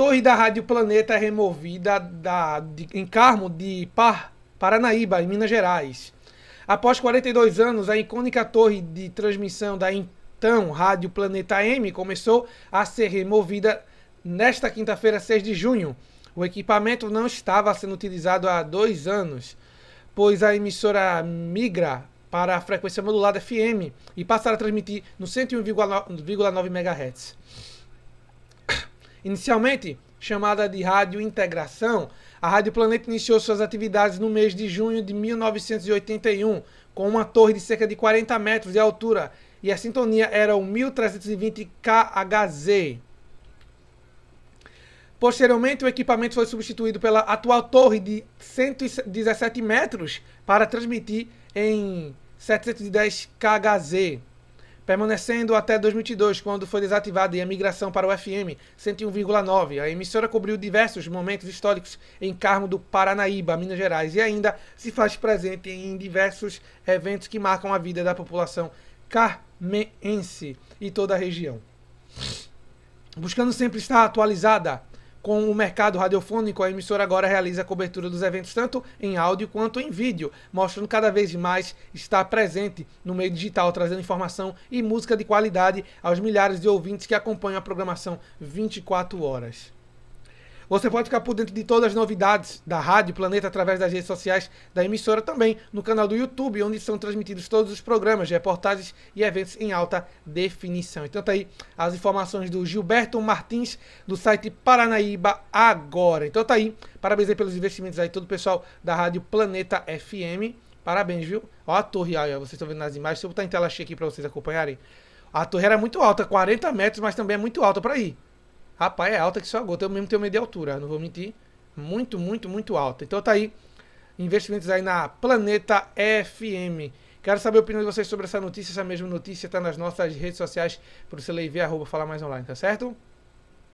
Torre da Rádio Planeta é removida da, de, em Carmo de Par, Paranaíba, em Minas Gerais. Após 42 anos, a icônica torre de transmissão da então Rádio Planeta M começou a ser removida nesta quinta-feira, 6 de junho. O equipamento não estava sendo utilizado há dois anos, pois a emissora migra para a frequência modulada FM e passará a transmitir no 101,9 MHz. Inicialmente chamada de Rádio Integração, a Rádio Planeta iniciou suas atividades no mês de junho de 1981, com uma torre de cerca de 40 metros de altura, e a sintonia era o 1320 KHZ. Posteriormente, o equipamento foi substituído pela atual torre de 117 metros para transmitir em 710 KHZ permanecendo até 2022, quando foi desativada e a migração para o FM 101,9. A emissora cobriu diversos momentos históricos em Carmo do Paranaíba, Minas Gerais, e ainda se faz presente em diversos eventos que marcam a vida da população carmeense e toda a região. Buscando sempre estar atualizada com o mercado radiofônico, a emissora agora realiza a cobertura dos eventos tanto em áudio quanto em vídeo, mostrando cada vez mais estar presente no meio digital, trazendo informação e música de qualidade aos milhares de ouvintes que acompanham a programação 24 horas. Você pode ficar por dentro de todas as novidades da Rádio Planeta através das redes sociais da emissora também, no canal do YouTube, onde são transmitidos todos os programas, reportagens e eventos em alta definição. Então tá aí as informações do Gilberto Martins, do site Paranaíba Agora. Então tá aí, parabéns aí pelos investimentos aí, todo o pessoal da Rádio Planeta FM. Parabéns, viu? Ó a torre aí, ó, vocês estão vendo nas imagens. Deixa eu botar em tela cheia aqui para vocês acompanharem. A torre era muito alta, 40 metros, mas também é muito alta para ir. Rapaz, é alta que só agora. gota. Eu mesmo tenho medo de altura, não vou mentir. Muito, muito, muito alta. Então tá aí. Investimentos aí na Planeta FM. Quero saber a opinião de vocês sobre essa notícia. Essa mesma notícia está nas nossas redes sociais para você ler e ver, arroba falar mais online, tá certo?